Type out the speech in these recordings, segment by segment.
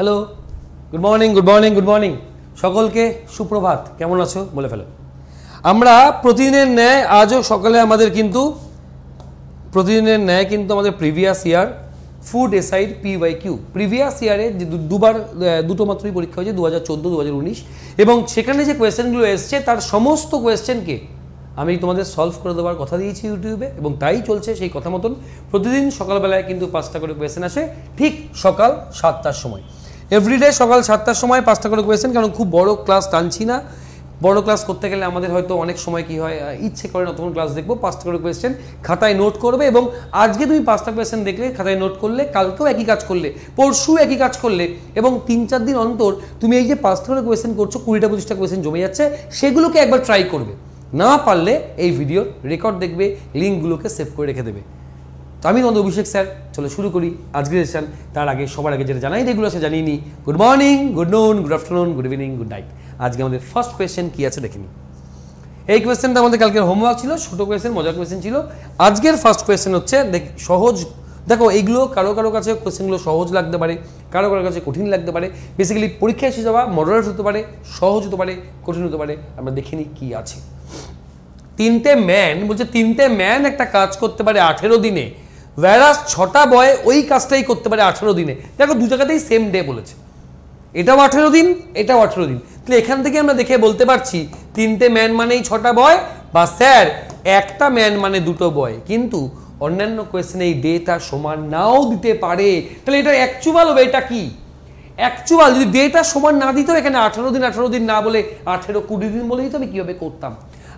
hello good morning good morning good morning সকলকে সুপ্রভাত কেমন আছো বলে ফেলো আমরা প্রতিদিনের ন্যায় আজও সকালে আমাদের কিন্তু প্রতিদিনের ন্যায় কিন্তু আমাদের previous year food SI Y Q previous ইয়ারে যে দুবার দুটো মাত্রই পরীক্ষা হয়েছে দু হাজার চোদ্দো দু হাজার উনিশ এবং সেখানে যে কোয়েশ্চেনগুলো এসছে তার সমস্ত কোয়েশ্চেনকে আমি তোমাদের সলভ করে দেওয়ার কথা দিয়েছি ইউটিউবে এবং তাই চলছে সেই কথা মতন প্রতিদিন সকালবেলায় কিন্তু পাঁচটা করে কোয়েশ্চেন আসে ঠিক সকাল সাতটার সময় এভরিডে সকাল সাতটার সময় পাঁচটা করে কোয়েশ্চেন কারণ খুব বড় ক্লাস টানছি না বড় ক্লাস করতে গেলে আমাদের হয়তো অনেক সময় কি হয় ইচ্ছে করে নতুন ক্লাস দেখবো পাঁচটা করে কোয়েশ্চেন খাতায় নোট করবে এবং আজকে তুমি পাঁচটা কোয়েশ্চেন দেখলে খাতায় নোট করলে কালকেও একই কাজ করলে পরশু একই কাজ করলে এবং তিন চার দিন অন্তর তুমি এই যে পাঁচটা করে কোয়েশ্চেন করছো কুড়িটা পঁচিশটা কোয়েশ্চেন জমে যাচ্ছে সেগুলোকে একবার ট্রাই করবে না পারলে এই ভিডিওর রেকর্ড দেখবে লিঙ্কগুলোকে সেভ করে রেখে দেবে তো আমি তোমাদের অভিষেক স্যার চলো শুরু করি আজকের সেশন তার আগে সবার আগে যেটা জানাই রেগুলার সে জানিয়ে নিই good morning good noon good afternoon good evening good night আজকে আমাদের ফার্স্ট কোয়েশ্চেন কী আছে দেখে নিই এই কোয়েশ্চেনটা আমাদের কালকের হোমওয়ার্ক ছিল ছোটো কোয়েশ্চেন মজার কোয়েশ্চেন ছিল আজকের ফার্স্ট কোয়েশ্চেন হচ্ছে দেখ সহজ দেখো এইগুলো কারো কারো কাছে কোয়েশ্চেনগুলো সহজ লাগতে পারে কারো কারো কাছে কঠিন লাগতে পারে বেসিক্যালি পরীক্ষা এসে যাওয়া মডারেট হতে পারে সহজ হতে পারে কঠিন হতে পারে আমরা দেখিনি কি কী আছে তিনটে ম্যান বলছে তিনটে ম্যান একটা কাজ করতে পারে আঠেরো দিনে ওয়ারাস ছটা বয় ওই কাজটাই করতে পারে আঠেরো দিনে দেখো দু জায়গাতেই সেম ডে বলেছে এটাও আঠেরো দিন এটাও আঠেরো দিন তাহলে এখান থেকে আমরা দেখে বলতে পারছি তিনটে ম্যান মানেই ছটা বয় বা স্যার একটা ম্যান মানে দুটো বয় কিন্তু অন্যান্য কোয়েশনে এই ডেটা সমান নাও দিতে পারে তাহলে এটা অ্যাকচুয়াল হবে এটা কি অ্যাকচুয়াল যদি ডেটা সমান না দিতে এখানে আঠেরো দিন আঠেরো দিন না বলে আঠেরো কুড়ি দিন বলেই তো আমি কীভাবে করতাম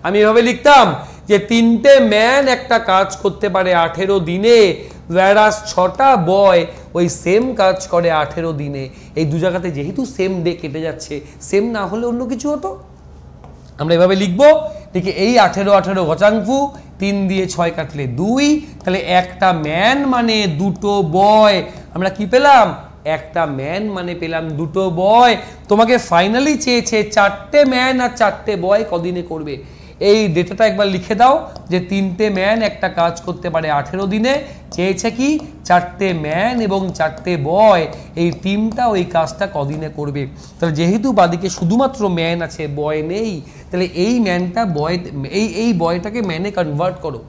আমি এভাবে লিখতাম যে তিনটে ম্যান একটা কাজ করতে পারে আঠেরো দিনে ওয়ারাস ছটা বয় ওই সেম কাজ করে আঠেরো দিনে এই দু জায়গাতে যেহেতু সেম ডে কেটে যাচ্ছে সেম না হলে অন্য কিছু হতো আমরা এভাবে লিখবো ঠিক এই আঠেরো আঠেরো গচাংফু তিন দিয়ে ছয় কাটলে দুই তাহলে একটা ম্যান মানে দুটো বয় আমরা কি পেলাম একটা ম্যান মানে পেলাম দুটো বয় তোমাকে ফাইনালি চেয়েছে চারটে ম্যান আর চারটে বয় কদিনে করবে এই ডেটাটা একবার লিখে দাও যে তিনটে ম্যান একটা কাজ করতে পারে আঠেরো দিনে চেয়েছে কি চারটে ম্যান এবং চারটে বয় এই টিমটা ওই কাজটা কদিনে করবে তাহলে যেহেতু বাদিকে শুধুমাত্র ম্যান আছে বয় নেই তাহলে এই ম্যানটা বয় এই এই বয়টাকে ম্যানে কনভার্ট করো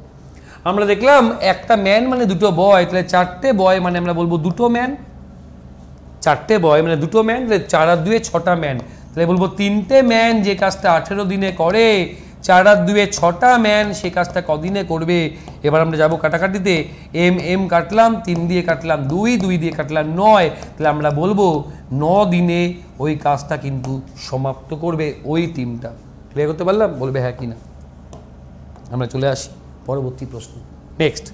আমরা দেখলাম একটা ম্যান মানে দুটো বয় তাহলে চারটে বয় মানে আমরা বলবো দুটো ম্যান চারটে বয় মানে দুটো ম্যান তাহলে চার আর দুয়ে ছটা ম্যান তাহলে বলবো তিনটে ম্যান যে কাজটা আঠেরো দিনে করে চার আর দুয়ে ছটা ম্যান সে কাজটা কদিনে করবে এবার আমরা যাব কাটাকাটিতে এম এম কাটলাম তিন দিয়ে কাটলাম দুই দুই দিয়ে কাটলাম নয় তাহলে আমরা বলবো ন দিনে ওই কাজটা কিন্তু সমাপ্ত করবে ওই টিমটা ক্লিয়ার করতে পারলাম বলবে হ্যাঁ কি না আমরা চলে আসি পরবর্তী প্রশ্ন নেক্সট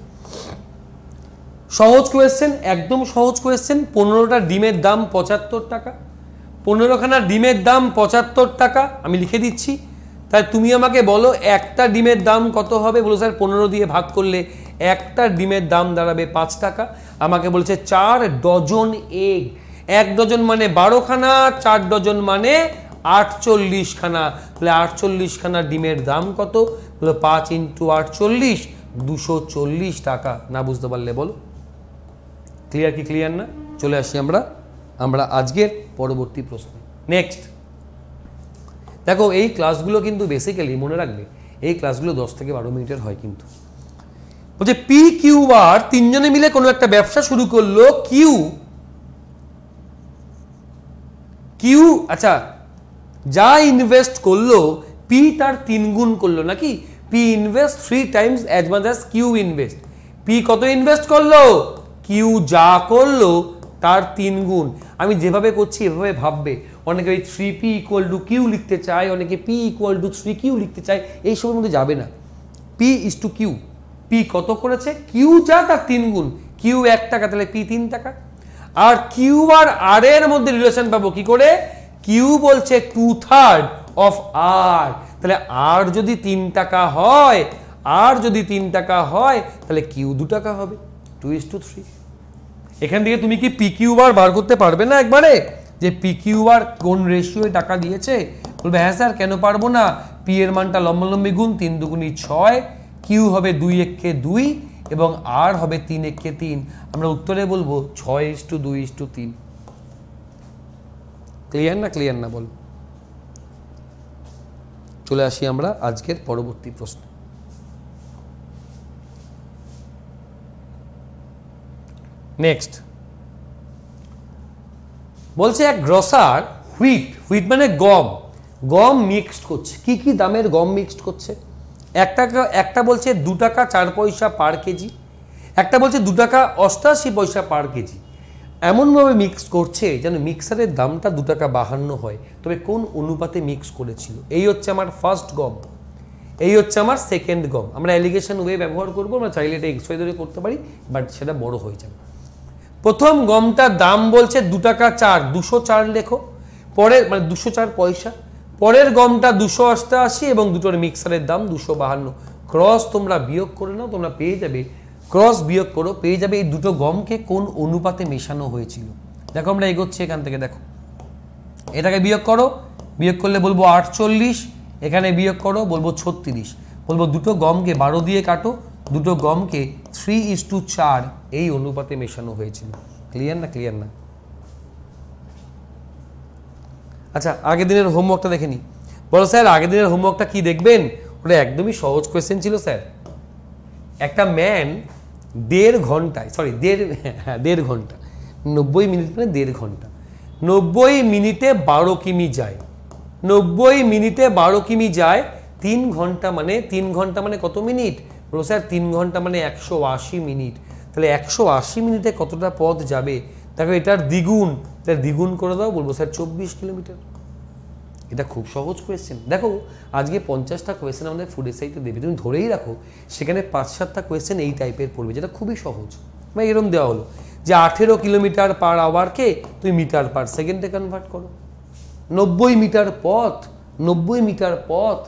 সহজ কোয়েশ্চেন একদম সহজ কোয়েশ্চেন পনেরোটা ডিমের দাম পঁচাত্তর টাকা পনেরোখানা ডিমের দাম পঁচাত্তর টাকা আমি লিখে দিচ্ছি তাই তুমি আমাকে বলো একটা ডিমের দাম কত হবে বলো স্যার পনেরো দিয়ে ভাগ করলে একটা ডিমের দাম দাঁড়াবে পাঁচ টাকা আমাকে বলছে চার ডজন এগ এক ডজন মানে বারোখানা চার ডজন মানে আটচল্লিশখানা তাহলে আটচল্লিশখানা ডিমের দাম কত বলো পাঁচ ইন্টু আটচল্লিশ দুশো চল্লিশ টাকা না বুঝতে পারলে বলো ক্লিয়ার কি ক্লিয়ার না চলে আসি আমরা আমরা আজকের পরবর্তী প্রশ্ন নেক্সট দেখো এই ক্লাসগুলো কিন্তু বেসিক্যালি মনে রাখবে এই ক্লাসগুলো দশ থেকে বারো মিনিটের হয় কিন্তু বলছে পি কিউ আর তিনজনে মিলে কোনো একটা ব্যবসা শুরু করলো কিউ কিউ আচ্ছা যা ইনভেস্ট করলো পি তার তিন গুণ করলো নাকি P invest three times as much as Q invest P কত ইনভেস্ট করলো কিউ যা করলো তার তিন গুণ আমি যেভাবে করছি এভাবে ভাববে অনেকে ওই three P equal to Q লিখতে চায় অনেকে P equal to three Q লিখতে চায় এই সবের মধ্যে যাবে না P is two Q P কত করেছে কিউ যা তার তিন গুণ কিউ এক টাকা তাহলে পি তিন টাকা আর কিউ আর আর এর মধ্যে রিলেশন পাবো কি করে কিউ বলছে টু থার্ড অফ আর তাহলে আর যদি তিন টাকা হয় আর যদি তিন টাকা হয় তাহলে কিউ দু টাকা হবে টু ইস টু থ্রি এখান থেকে তুমি কি পি কিউ বার বার করতে পারবে না একবারে যে পিকিউআর কোন রেশিওয় টাকা দিয়েছে বলবে হ্যাঁ স্যার কেন পারবো না পি এর মানটা লম্বালম্বী গুণ তিন দুগুণি ছয় কিউ হবে দুই একে দুই এবং আর হবে তিন একে তিন আমরা উত্তরে বলবো ছয় ইস টু দুই ইস টু তিন ক্লিয়ার না ক্লিয়ার না বল চলে আসি আমরা আজকের পরবর্তী প্রশ্ন নেক্সট বলছে এক গ্রসার হুইট হুইট মানে গম গম মিক্সড করছে কি কি দামের গম মিক্সড করছে একটা একটা বলছে দু টাকা চার পয়সা পার কেজি একটা বলছে দু টাকা অষ্টাশি পয়সা পার কেজি এমনভাবে মিক্স করছে যেন মিক্সারের দামটা দু টাকা বাহান্ন হয় তবে কোন অনুপাতে মিক্স করেছিল এই হচ্ছে আমার ফার্স্ট গম এই হচ্ছে আমার সেকেন্ড গম আমরা অ্যালিগেশন ওয়ে ব্যবহার করবো আমরা চাইলে এটা এক্স ধরে করতে পারি বাট সেটা বড় হয়ে যাবে প্রথম গমটার দাম বলছে দু টাকা চার দুশো চার লেখো পরের মানে দুশো চার পয়সা পরের গমটা দুশো অষ্টআশি এবং দুটোর মিক্সারের দাম দুশো বাহান্ন ক্রস তোমরা বিয়োগ করে নাও তোমরা পেয়ে যাবে ক্রস বিয়োগ করো পেয়ে যাবে এই দুটো গমকে কোন অনুপাতে মেশানো হয়েছিল দেখো আমরা এগোচ্ছি এখান থেকে দেখো এটাকে বিয়োগ করো বিয়োগ করলে বলবো আটচল্লিশ এখানে বিয়োগ করো বলবো ছত্রিশ বলবো দুটো গমকে বারো দিয়ে কাটো দুটো গমকে থ্রি ইস টু চার এই অনুপাতে মেশানো হয়েছিল ক্লিয়ার না ক্লিয়ার না আচ্ছা আগের দিনের হোমওয়ার্কটা দেখে নিই বলো স্যার আগের দিনের হোমওয়ার্কটা কি দেখবেন ওটা একদমই সহজ কোয়েশ্চেন ছিল স্যার একটা ম্যান দেড় ঘন্টায় সরি দেড় হ্যাঁ দেড় ঘন্টা নব্বই মিনিট মানে দেড় ঘন্টা নব্বই মিনিটে বারো কিমি যায় নব্বই মিনিটে বারো কিমি যায় তিন ঘন্টা মানে তিন ঘন্টা মানে কত মিনিট বলো স্যার তিন ঘন্টা মানে একশো আশি মিনিট তাহলে একশো আশি মিনিটে কতটা পথ যাবে দেখো এটার দ্বিগুণ তাহলে দ্বিগুণ করে দাও বলবো স্যার চব্বিশ কিলোমিটার এটা খুব সহজ কোয়েশ্চেন দেখো আজকে পঞ্চাশটা কোয়েশ্চেন আমাদের ফুডের এসআইতে দেবে তুমি ধরেই রাখো সেখানে পাঁচ সাতটা কোয়েশ্চেন এই টাইপের পড়বে যেটা খুবই সহজ বা এরম দেওয়া হলো যে আঠেরো কিলোমিটার পার আওয়ারকে তুমি মিটার পার সেকেন্ডে কনভার্ট করো নব্বই মিটার পথ নব্বই মিটার পথ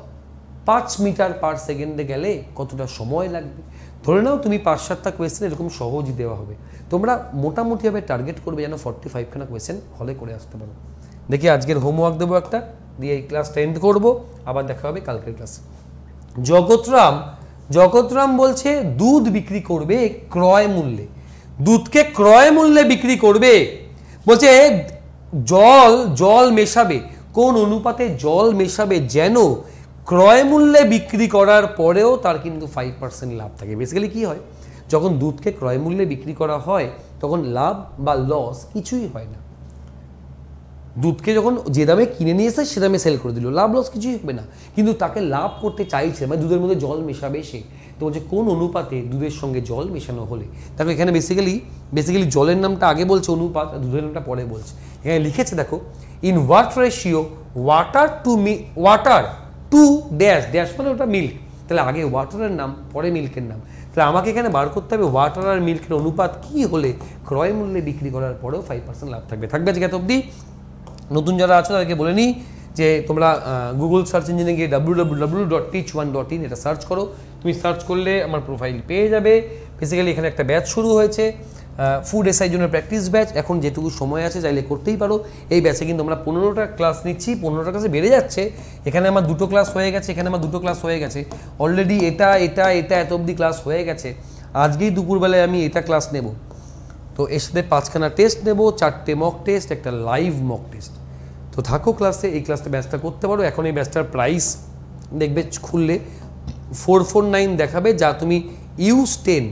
পাঁচ মিটার পার সেকেন্ডে গেলে কতটা সময় লাগবে ধরে নাও তুমি পাঁচ সাতটা কোয়েশ্চেন এরকম সহজই দেওয়া হবে তোমরা মোটামুটিভাবে টার্গেট করবে যেন ফর্টি ফাইভখানা কোয়েশ্চেন হলে করে আসতে পারো দেখি আজকের হোমওয়ার্ক দেবো একটা দিয়ে এই ক্লাসটা এন্ড করবো আবার দেখা হবে কালকের ক্লাসে জগৎরাম জগৎরাম বলছে দুধ বিক্রি করবে ক্রয় মূল্যে দুধকে ক্রয় মূল্যে বিক্রি করবে বলছে জল জল মেশাবে কোন অনুপাতে জল মেশাবে যেন ক্রয় মূল্যে বিক্রি করার পরেও তার কিন্তু ফাইভ পার্সেন্ট লাভ থাকে বেসিক্যালি কী হয় যখন দুধকে ক্রয় মূল্যে বিক্রি করা হয় তখন লাভ বা লস কিছুই হয় না দুধকে যখন যে দামে কিনে নিয়ে এসে সে দামে সেল করে দিল লাভ লস কিছুই হবে না কিন্তু তাকে লাভ করতে চাইছে মানে দুধের মধ্যে জল মেশাবে সে তো বলছে কোন অনুপাতে দুধের সঙ্গে জল মেশানো হলে তাকে এখানে বেসিক্যালি বেসিক্যালি জলের নামটা আগে বলছে অনুপাত আর দুধের নামটা পরে বলছে এখানে লিখেছে দেখো in what ratio water to me water to dash dash মানে ওটা মিল্ক তাহলে আগে ওয়াটারের নাম পরে মিল্কের নাম তাহলে আমাকে এখানে বার করতে হবে ওয়াটার আর মিল্কের অনুপাত কি হলে ক্রয় মূল্যে বিক্রি করার পরেও ফাইভ পার্সেন্ট লাভ থাকবে থাকবে আজকে এত অবধি নতুন যারা আছে তাদেরকে বলে নিই যে তোমরা গুগল সার্চ ইঞ্জিনে গিয়ে W W W dot teach one dot in এটা সার্চ করো তুমি সার্চ করলে আমার প্রোফাইল পেয়ে যাবে বেসিক্যালি এখানে একটা ব্যাচ শুরু হয়েছে ফুড এসআই জন্য প্র্যাকটিস ব্যাচ এখন যেটুকু সময় আছে চাইলে করতেই পারো এই ব্যাচে কিন্তু আমরা পনেরোটা ক্লাস নিচ্ছি পনেরোটা ক্লাসে বেড়ে যাচ্ছে এখানে আমার দুটো ক্লাস হয়ে গেছে এখানে আমার দুটো ক্লাস হয়ে গেছে অলরেডি এটা এটা এটা এত অবধি ক্লাস হয়ে গেছে আজকেই দুপুরবেলায় আমি এটা ক্লাস নেব তো এর সাথে পাঁচখানা টেস্ট নেব চারটে মক টেস্ট একটা লাইভ মক টেস্ট তো থাকো ক্লাসে এই ক্লাসটা ব্যাচটা করতে পারো এখন এই ব্যাচটার প্রাইস দেখবে খুললে ফোর ফোর নাইন দেখাবে যা তুমি ইউজ টেন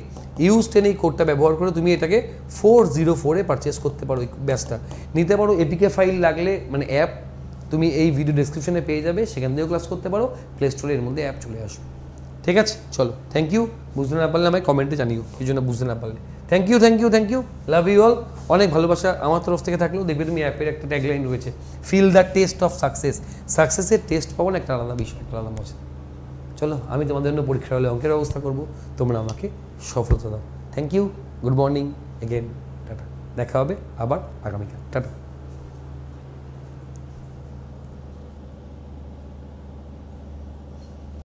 ইউজ টেন এই কোডটা ব্যবহার করে তুমি এটাকে ফোর জিরো ফোরে পারচেস করতে পারো এই ব্যাচটা নিতে পারো এপিকে ফাইল লাগলে মানে অ্যাপ তুমি এই ভিডিও ডিসক্রিপশনে পেয়ে যাবে সেখান থেকেও ক্লাস করতে পারো প্লে স্টোরে এর মধ্যে অ্যাপ চলে আসবে ঠিক আছে চলো থ্যাংক ইউ বুঝতে না পারলে আমায় কমেন্টে জানিও এই জন্য বুঝতে না পারলে thank you thank you thank you love you all অনেক ভালোবাসা আমার তরফ থেকে থাকলেও দেখবে তুমি অ্যাপের একটা ট্যাগলাইন রয়েছে feel the taste of success সাকসেসের টেস্ট পাবো না একটা আলাদা বিষয় একটা আলাদা মজা চলো আমি তোমাদের জন্য পরীক্ষার হলে অঙ্কের ব্যবস্থা করবো তোমরা আমাকে সফলতা দাও thank you good morning again টাটা দেখা হবে আবার আগামীকাল টাটা